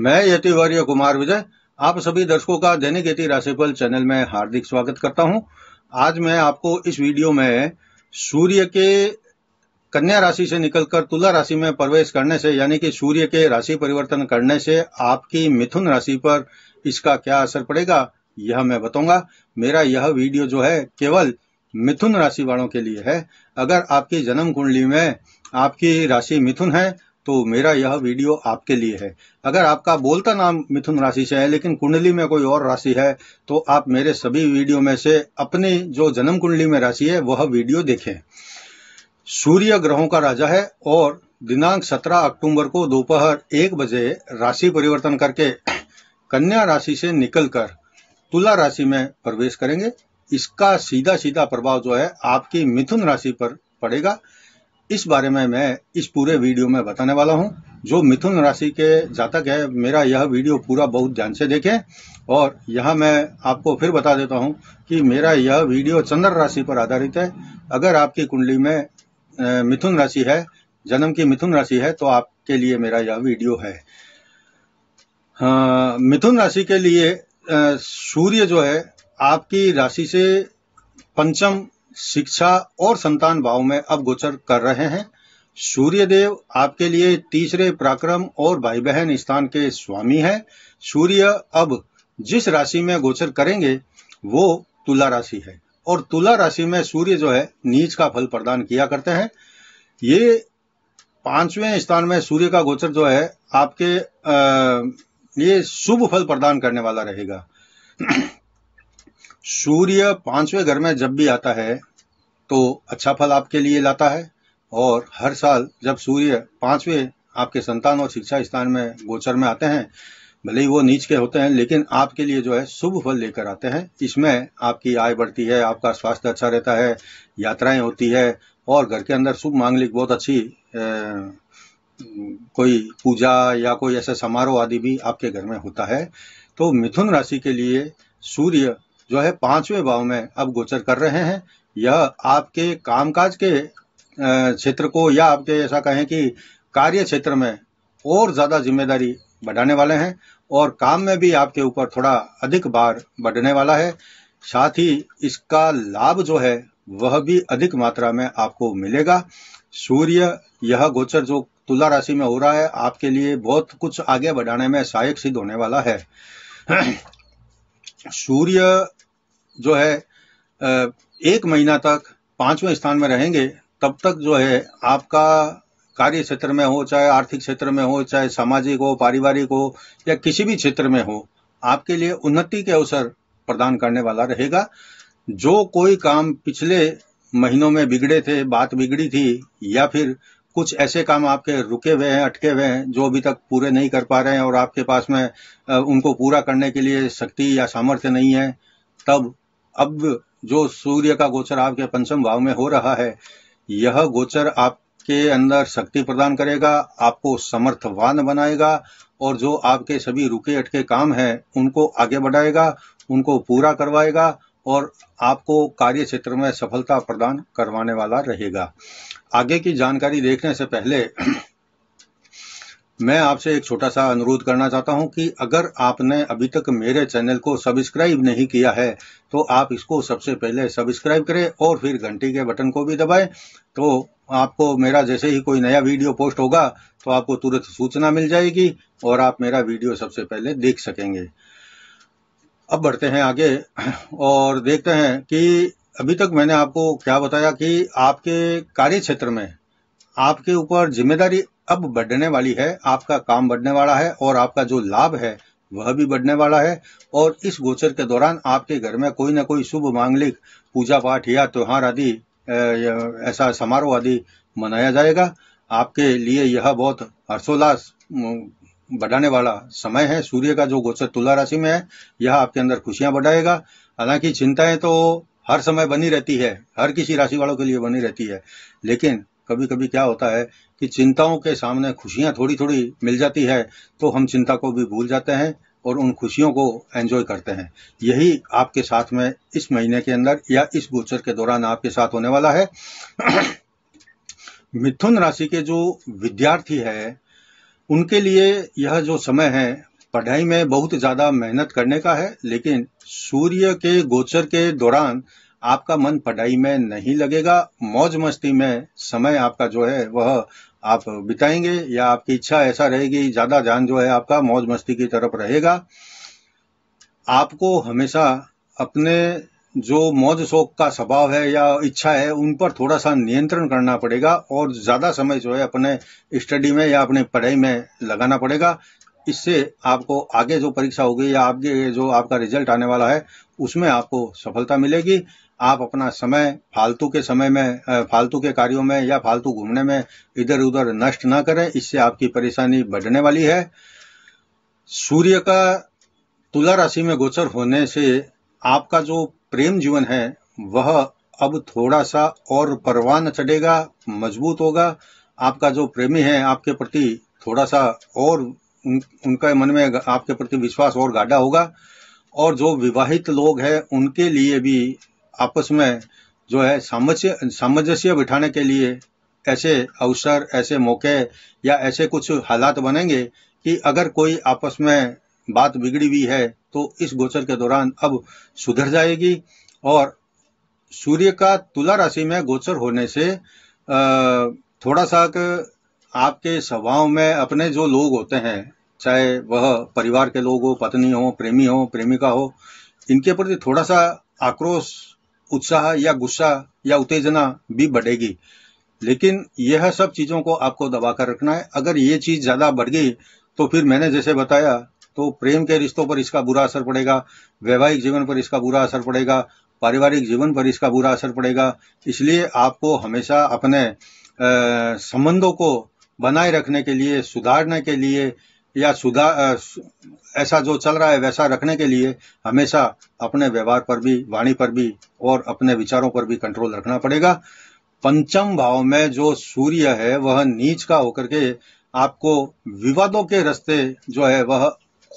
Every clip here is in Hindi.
मैं यति वर्य कुमार विजय आप सभी दर्शकों का दैनिक यति राशिफल चैनल में हार्दिक स्वागत करता हूं आज मैं आपको इस वीडियो में सूर्य के कन्या राशि से निकलकर तुला राशि में प्रवेश करने से यानी कि सूर्य के राशि परिवर्तन करने से आपकी मिथुन राशि पर इसका क्या असर पड़ेगा यह मैं बताऊंगा मेरा यह वीडियो जो है केवल मिथुन राशि वालों के लिए है अगर आपकी जन्म कुंडली में आपकी राशि मिथुन है तो मेरा यह वीडियो आपके लिए है अगर आपका बोलता नाम मिथुन राशि से है लेकिन कुंडली में कोई और राशि है तो आप मेरे सभी वीडियो में से अपनी जो जन्म कुंडली में राशि है वह वीडियो देखें सूर्य ग्रहों का राजा है और दिनांक 17 अक्टूबर को दोपहर एक बजे राशि परिवर्तन करके कन्या राशि से निकलकर तुला राशि में प्रवेश करेंगे इसका सीधा सीधा प्रभाव जो है आपकी मिथुन राशि पर पड़ेगा इस बारे में मैं इस पूरे वीडियो में बताने वाला हूं जो मिथुन राशि के जातक है मेरा यह वीडियो पूरा बहुत ध्यान से देखें और यह मैं आपको फिर बता देता हूं कि मेरा यह वीडियो चंद्र राशि पर आधारित है अगर आपकी कुंडली में मिथुन राशि है जन्म की मिथुन राशि है तो आपके लिए मेरा यह वीडियो है हाँ, मिथुन राशि के लिए सूर्य जो है आपकी राशि से पंचम शिक्षा और संतान भाव में अब गोचर कर रहे हैं सूर्य देव आपके लिए तीसरे पराक्रम और भाई बहन स्थान के स्वामी हैं सूर्य अब जिस राशि में गोचर करेंगे वो तुला राशि है और तुला राशि में सूर्य जो है नीच का फल प्रदान किया करते हैं ये पांचवें स्थान में सूर्य का गोचर जो है आपके आ, ये शुभ फल प्रदान करने वाला रहेगा सूर्य पांचवें घर में जब भी आता है तो अच्छा फल आपके लिए लाता है और हर साल जब सूर्य पांचवें आपके संतान और शिक्षा स्थान में गोचर में आते हैं भले ही वो नीच के होते हैं लेकिन आपके लिए जो है शुभ फल लेकर आते हैं इसमें आपकी आय बढ़ती है आपका स्वास्थ्य अच्छा रहता है यात्राएं होती है और घर के अंदर शुभ मांगलिक बहुत अच्छी ए, कोई पूजा या कोई ऐसा समारोह आदि भी आपके घर में होता है तो मिथुन राशि के लिए सूर्य जो है पांचवें भाव में अब गोचर कर रहे हैं यह आपके कामकाज के क्षेत्र को या आपके ऐसा कहें कि कार्य क्षेत्र में और ज़्यादा जिम्मेदारी बढ़ाने वाले हैं और काम में भी आपके ऊपर थोड़ा अधिक भार बढ़ने वाला है साथ ही इसका लाभ जो है वह भी अधिक मात्रा में आपको मिलेगा सूर्य यह गोचर जो तुला राशि में हो रहा है आपके लिए बहुत कुछ आगे बढ़ाने में सहायक सिद्ध होने वाला है सूर्य जो है एक महीना तक पांचवें स्थान में रहेंगे तब तक जो है आपका कार्य क्षेत्र में हो चाहे आर्थिक क्षेत्र में हो चाहे सामाजिक हो पारिवारिक हो या किसी भी क्षेत्र में हो आपके लिए उन्नति के अवसर प्रदान करने वाला रहेगा जो कोई काम पिछले महीनों में बिगड़े थे बात बिगड़ी थी या फिर कुछ ऐसे काम आपके रुके हुए हैं अटके हुए हैं जो अभी तक पूरे नहीं कर पा रहे हैं और आपके पास में उनको पूरा करने के लिए शक्ति या सामर्थ्य नहीं है तब अब जो सूर्य का गोचर आपके पंचम भाव में हो रहा है यह गोचर आपके अंदर शक्ति प्रदान करेगा आपको समर्थवान बनाएगा और जो आपके सभी रुके अटके काम हैं उनको आगे बढ़ाएगा उनको पूरा करवाएगा और आपको कार्य क्षेत्र में सफलता प्रदान करवाने वाला रहेगा आगे की जानकारी देखने से पहले मैं आपसे एक छोटा सा अनुरोध करना चाहता हूं कि अगर आपने अभी तक मेरे चैनल को सब्सक्राइब नहीं किया है तो आप इसको सबसे पहले सब्सक्राइब करें और फिर घंटी के बटन को भी दबाएं तो आपको मेरा जैसे ही कोई नया वीडियो पोस्ट होगा तो आपको तुरंत सूचना मिल जाएगी और आप मेरा वीडियो सबसे पहले देख सकेंगे अब बढ़ते हैं आगे और देखते हैं कि अभी तक मैंने आपको क्या बताया कि आपके कार्य क्षेत्र में आपके ऊपर जिम्मेदारी अब बढ़ने वाली है आपका काम बढ़ने वाला है और आपका जो लाभ है वह भी बढ़ने वाला है और इस गोचर के दौरान आपके घर में कोई ना कोई शुभ मांगलिक पूजा पाठ या त्योहार आदि ऐसा समारोह आदि मनाया जाएगा आपके लिए यह बहुत हर्षोल्लास बढ़ाने वाला समय है सूर्य का जो गोचर तुला राशि में है यह आपके अंदर खुशियां बढ़ाएगा हालांकि चिंताएं तो हर समय बनी रहती है हर किसी राशि वालों के लिए बनी रहती है लेकिन कभी कभी क्या होता है कि चिंताओं के सामने खुशियां थोड़ी थोड़ी मिल जाती है तो हम चिंता को भी भूल जाते हैं और उन खुशियों को एंजॉय करते हैं यही आपके साथ में इस महीने के अंदर या इस गोचर के दौरान आपके साथ होने वाला है मिथुन राशि के जो विद्यार्थी है उनके लिए यह जो समय है पढ़ाई में बहुत ज़्यादा मेहनत करने का है लेकिन सूर्य के गोचर के दौरान आपका मन पढ़ाई में नहीं लगेगा मौज मस्ती में समय आपका जो है वह आप बिताएंगे या आपकी इच्छा ऐसा रहेगी ज़्यादा ध्यान जो है आपका मौज मस्ती की तरफ रहेगा आपको हमेशा अपने जो मौज शोक का स्वभाव है या इच्छा है उन पर थोड़ा सा नियंत्रण करना पड़ेगा और ज़्यादा समय जो है अपने स्टडी में या अपने पढ़ाई में लगाना पड़ेगा इससे आपको आगे जो परीक्षा होगी या आपके जो आपका रिजल्ट आने वाला है उसमें आपको सफलता मिलेगी आप अपना समय फालतू के समय में फालतू के कार्यों में या फालतू घूमने में इधर उधर नष्ट ना करें इससे आपकी परेशानी बढ़ने वाली है सूर्य का तुला राशि में गोचर होने से आपका जो प्रेम जीवन है वह अब थोड़ा सा और परवान चढ़ेगा मजबूत होगा आपका जो प्रेमी है आपके प्रति थोड़ा सा और उन, उनका मन में आपके प्रति विश्वास और गाढ़ा होगा और जो विवाहित लोग हैं उनके लिए भी आपस में जो है सामंजस्य सामंजस्य बिठाने के लिए ऐसे अवसर ऐसे मौके या ऐसे कुछ हालात बनेंगे कि अगर कोई आपस में बात बिगड़ी हुई है तो इस गोचर के दौरान अब सुधर जाएगी और सूर्य का तुला राशि में गोचर होने से थोड़ा सा आपके स्वभाव में अपने जो लोग होते हैं चाहे वह परिवार के लोग हो पत्नी हो प्रेमी हो प्रेमिका हो इनके प्रति थोड़ा सा आक्रोश उत्साह या गुस्सा या उत्तेजना भी बढ़ेगी लेकिन यह सब चीज़ों को आपको दबा कर रखना है अगर ये चीज़ ज़्यादा बढ़ गई तो फिर मैंने जैसे बताया तो प्रेम के रिश्तों पर इसका बुरा असर पड़ेगा वैवाहिक जीवन पर इसका बुरा असर पड़ेगा पारिवारिक जीवन पर इसका बुरा असर पड़ेगा इसलिए आपको हमेशा अपने संबंधों को बनाए रखने के लिए सुधारने के लिए या सुधार ऐसा जो चल रहा है वैसा रखने के लिए हमेशा अपने व्यवहार पर भी वाणी पर भी और अपने विचारों पर भी कंट्रोल रखना पड़ेगा पंचम भाव में जो सूर्य है वह नीच का होकर के आपको विवादों के रास्ते जो है वह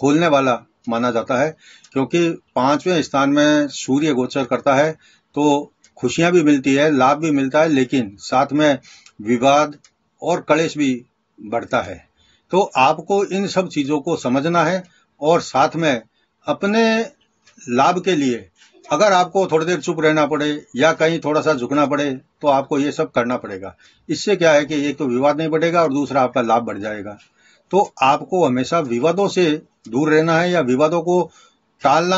खोलने वाला माना जाता है क्योंकि पांचवें स्थान में सूर्य गोचर करता है तो खुशियां भी मिलती है लाभ भी मिलता है लेकिन साथ में विवाद और कलेश भी बढ़ता है तो आपको इन सब चीज़ों को समझना है और साथ में अपने लाभ के लिए अगर आपको थोड़ी देर चुप रहना पड़े या कहीं थोड़ा सा झुकना पड़े तो आपको ये सब करना पड़ेगा इससे क्या है कि एक तो विवाद नहीं बढ़ेगा और दूसरा आपका लाभ बढ़ जाएगा तो आपको हमेशा विवादों से दूर रहना है या विवादों को टालना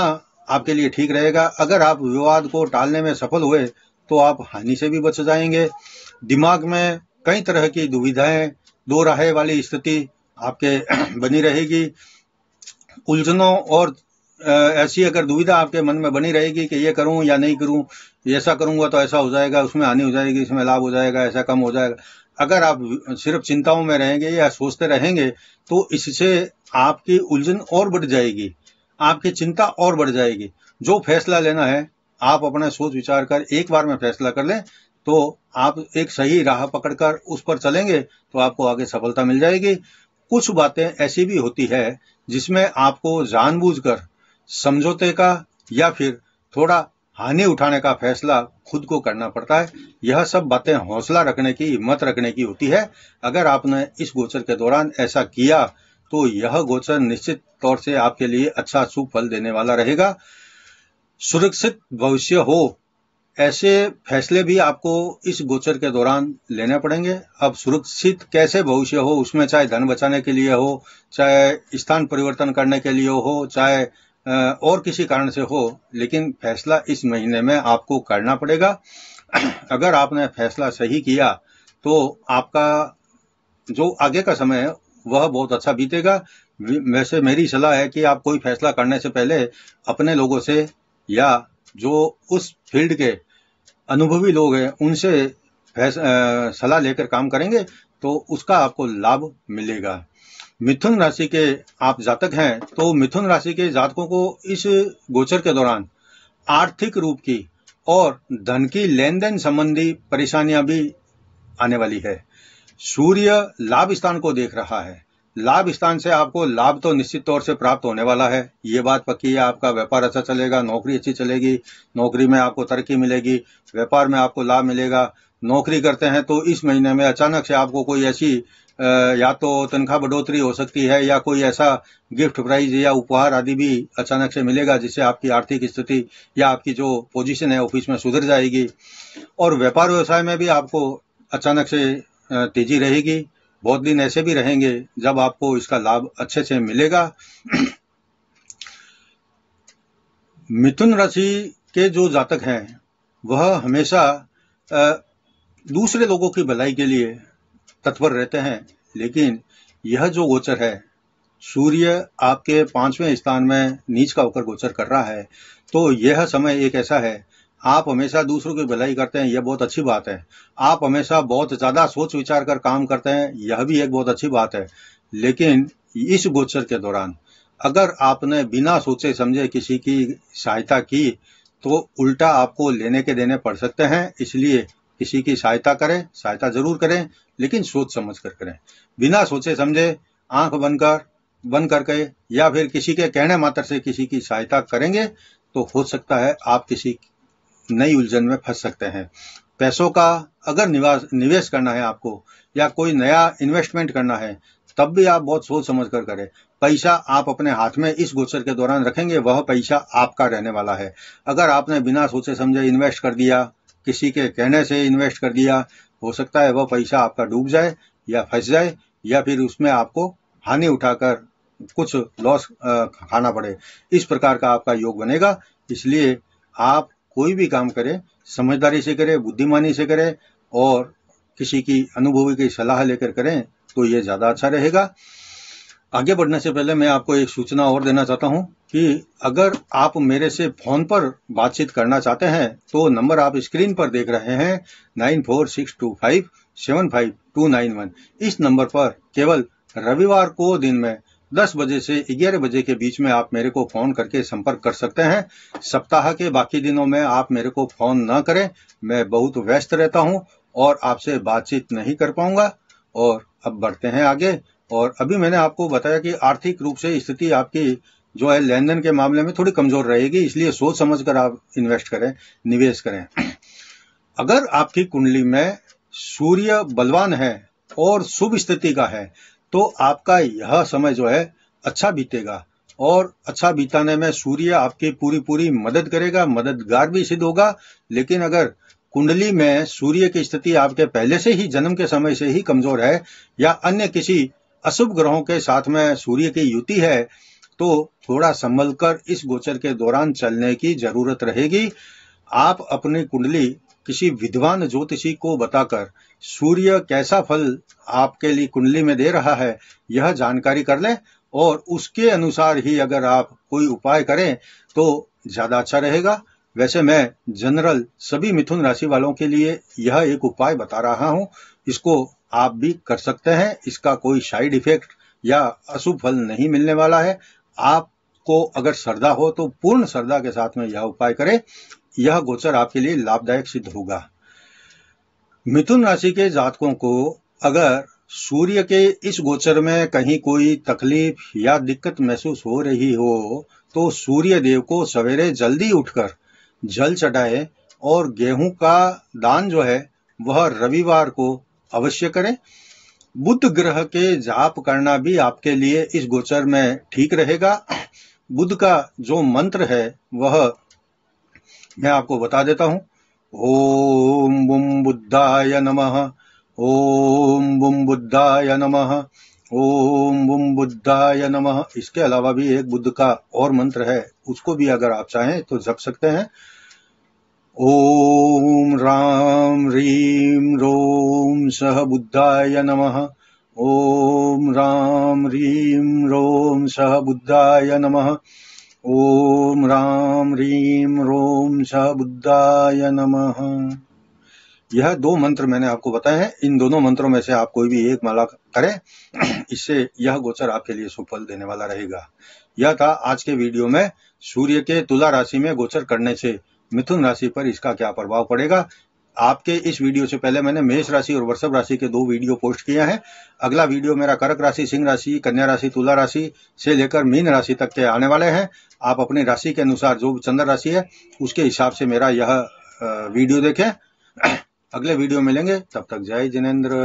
आपके लिए ठीक रहेगा अगर आप विवाद को टालने में सफल हुए तो आप हानि से भी बच जाएंगे दिमाग में कई तरह की दुविधाएं दो राहे वाली स्थिति आपके बनी रहेगी उलझनों और ऐसी अगर दुविधा आपके मन में बनी रहेगी कि ये करूं या नहीं करूं ऐसा करूंगा तो ऐसा हो जाएगा उसमें हानि हो जाएगी इसमें लाभ हो जाएगा ऐसा कम हो जाएगा अगर आप सिर्फ चिंताओं में रहेंगे या सोचते रहेंगे तो इससे आपकी उलझन और बढ़ जाएगी आपकी चिंता और बढ़ जाएगी जो फैसला लेना है आप अपना सोच विचार कर एक बार में फैसला कर लें तो आप एक सही राह पकड़कर उस पर चलेंगे तो आपको आगे सफलता मिल जाएगी कुछ बातें ऐसी भी होती है जिसमें आपको जानबूझकर समझौते का या फिर थोड़ा हानि उठाने का फैसला खुद को करना पड़ता है यह सब बातें हौसला रखने की हिम्मत रखने की होती है अगर आपने इस गोचर के दौरान ऐसा किया तो यह गोचर निश्चित तौर से आपके लिए अच्छा सुफल देने वाला रहेगा सुरक्षित भविष्य हो ऐसे फैसले भी आपको इस गोचर के दौरान लेने पड़ेंगे अब सुरक्षित कैसे भविष्य हो उसमें चाहे धन बचाने के लिए हो चाहे स्थान परिवर्तन करने के लिए हो चाहे और किसी कारण से हो लेकिन फैसला इस महीने में आपको करना पड़ेगा अगर आपने फैसला सही किया तो आपका जो आगे का समय है वह बहुत अच्छा बीतेगा वैसे मेरी सलाह है कि आप कोई फैसला करने से पहले अपने लोगों से या जो उस फील्ड के अनुभवी लोग हैं उनसे सलाह लेकर काम करेंगे तो उसका आपको लाभ मिलेगा मिथुन राशि के आप जातक हैं तो मिथुन राशि के जातकों को इस गोचर के दौरान आर्थिक रूप की और धन की लेन देन संबंधी परेशानियां भी आने वाली है सूर्य लाभ स्थान को देख रहा है लाभ स्थान से आपको लाभ तो निश्चित तौर से प्राप्त होने वाला है ये बात पक्की है आपका व्यापार अच्छा चलेगा नौकरी अच्छी चलेगी नौकरी में आपको तरक्की मिलेगी व्यापार में आपको लाभ मिलेगा नौकरी करते हैं तो इस महीने में अचानक से आपको कोई ऐसी या तो तनख्वाह बढ़ोतरी हो सकती है या कोई ऐसा गिफ्ट प्राइज या उपहार आदि भी अचानक से मिलेगा जिससे आपकी आर्थिक स्थिति या आपकी जो पोजीशन है ऑफिस में सुधर जाएगी और व्यापार व्यवसाय में भी आपको अचानक से तेजी रहेगी बहुत दिन ऐसे भी रहेंगे जब आपको इसका लाभ अच्छे से मिलेगा मिथुन राशि के जो जातक हैं वह हमेशा दूसरे लोगों की भलाई के लिए तत्पर रहते हैं लेकिन यह जो गोचर है सूर्य आपके पांचवें स्थान में नीच का होकर गोचर कर रहा है तो यह समय एक ऐसा है आप हमेशा दूसरों की भलाई करते हैं यह बहुत अच्छी बात है आप हमेशा बहुत ज़्यादा सोच विचार कर काम करते हैं यह भी एक बहुत अच्छी बात है लेकिन इस गोचर के दौरान अगर आपने बिना सोचे समझे किसी की सहायता की तो उल्टा आपको लेने के देने पड़ सकते हैं इसलिए किसी की सहायता करें सहायता जरूर करें लेकिन सोच समझ कर करें बिना सोचे समझे आंख बंद कर बंद करके या फिर किसी के कहने मात्र से किसी की सहायता करेंगे तो हो सकता है आप किसी नई उलझन में फंस सकते हैं पैसों का अगर निवास निवेश करना है आपको या कोई नया इन्वेस्टमेंट करना है तब भी आप बहुत सोच समझ कर करें पैसा आप अपने हाथ में इस गोचर के दौरान रखेंगे वह पैसा आपका रहने वाला है अगर आपने बिना सोचे समझे इन्वेस्ट कर दिया किसी के कहने से इन्वेस्ट कर दिया हो सकता है वह पैसा आपका डूब जाए या फंस जाए या फिर उसमें आपको हानि उठाकर कुछ लॉस खाना पड़े इस प्रकार का आपका योग बनेगा इसलिए आप कोई भी काम करे समझदारी से करे बुद्धिमानी से करे और किसी की अनुभवी की सलाह लेकर करें तो ये ज़्यादा अच्छा रहेगा आगे बढ़ने से पहले मैं आपको एक सूचना और देना चाहता हूँ कि अगर आप मेरे से फोन पर बातचीत करना चाहते हैं तो नंबर आप स्क्रीन पर देख रहे हैं nine four six two five seven five two nine one इस नंबर पर केवल रविवार को दिन में दस बजे से ग्यारह बजे के बीच में आप मेरे को फ़ोन करके संपर्क कर सकते हैं सप्ताह के बाकी दिनों में आप मेरे को फ़ोन ना करें मैं बहुत व्यस्त रहता हूं और आपसे बातचीत नहीं कर पाऊंगा और अब बढ़ते हैं आगे और अभी मैंने आपको बताया कि आर्थिक रूप से स्थिति आपकी जो है लेन देन के मामले में थोड़ी कमज़ोर रहेगी इसलिए सोच समझ कर आप इन्वेस्ट करें निवेश करें अगर आपकी कुंडली में सूर्य बलवान है और शुभ स्थिति का है तो आपका यह समय जो है अच्छा बीतेगा और अच्छा बिताने में सूर्य आपकी पूरी पूरी मदद करेगा मददगार भी सिद्ध होगा लेकिन अगर कुंडली में सूर्य की स्थिति आपके पहले से ही जन्म के समय से ही कमजोर है या अन्य किसी अशुभ ग्रहों के साथ में सूर्य की युति है तो थोड़ा संभल कर इस गोचर के दौरान चलने की जरूरत रहेगी आप अपनी कुंडली किसी विद्वान ज्योतिषी को बताकर सूर्य कैसा फल आपके लिए कुंडली में दे रहा है यह जानकारी कर लें और उसके अनुसार ही अगर आप कोई उपाय करें तो ज़्यादा अच्छा रहेगा वैसे मैं जनरल सभी मिथुन राशि वालों के लिए यह एक उपाय बता रहा हूं इसको आप भी कर सकते हैं इसका कोई साइड इफेक्ट या अशुभ फल नहीं मिलने वाला है आपको अगर श्रद्धा हो तो पूर्ण श्रद्धा के साथ में यह उपाय करें यह गोचर आपके लिए लाभदायक सिद्ध होगा मिथुन राशि के जातकों को अगर सूर्य के इस गोचर में कहीं कोई तकलीफ या दिक्कत महसूस हो रही हो तो सूर्य देव को सवेरे जल्दी उठकर जल चढ़ाए और गेहूं का दान जो है वह रविवार को अवश्य करें बुद्ध ग्रह के जाप करना भी आपके लिए इस गोचर में ठीक रहेगा बुद्ध का जो मंत्र है वह मैं आपको बता देता हूँ ओम बुम बुद्धाय नमः ओम बुम बुद्धाय नमः ओम बुम बुद्धाय नमः इसके अलावा भी एक बुद्ध का और मंत्र है उसको भी अगर आप चाहें तो जप सकते हैं ओम राम रीम रोम सह बुद्धाय नमः ओम राम रीम रोम सह बुद्धाय नमः ॐ राम रीम रोम बुद्धाय नमः यह दो मंत्र मैंने आपको बताए हैं इन दोनों मंत्रों में से आप कोई भी एक माला करें इससे यह गोचर आपके लिए सुफल देने वाला रहेगा यह था आज के वीडियो में सूर्य के तुला राशि में गोचर करने से मिथुन राशि पर इसका क्या प्रभाव पड़ेगा आपके इस वीडियो से पहले मैंने मेष राशि और वृषभ राशि के दो वीडियो पोस्ट किया है अगला वीडियो मेरा कर्क राशि सिंह राशि कन्या राशि तुला राशि से लेकर मीन राशि तक के आने वाले हैं आप अपनी राशि के अनुसार जो चंद्र राशि है उसके हिसाब से मेरा यह वीडियो देखें अगले वीडियो मिलेंगे तब तक जय जिनेन्द्र